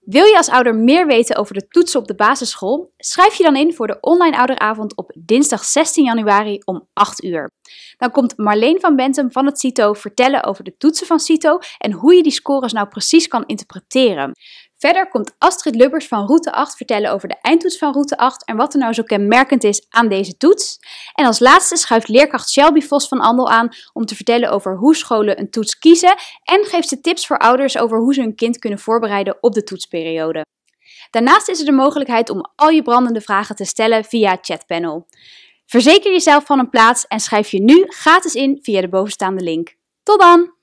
Wil je als ouder meer weten over de toetsen op de basisschool? Schrijf je dan in voor de online ouderavond op dinsdag 16 januari om 8 uur. Dan komt Marleen van Bentum van het CITO vertellen over de toetsen van CITO en hoe je die scores nou precies kan interpreteren. Verder komt Astrid Lubbers van Route 8 vertellen over de eindtoets van Route 8 en wat er nou zo kenmerkend is aan deze toets. En als laatste schuift leerkracht Shelby Vos van Andel aan om te vertellen over hoe scholen een toets kiezen en geeft ze tips voor ouders over hoe ze hun kind kunnen voorbereiden op de toetsperiode. Daarnaast is er de mogelijkheid om al je brandende vragen te stellen via chatpanel. Verzeker jezelf van een plaats en schrijf je nu gratis in via de bovenstaande link. Tot dan!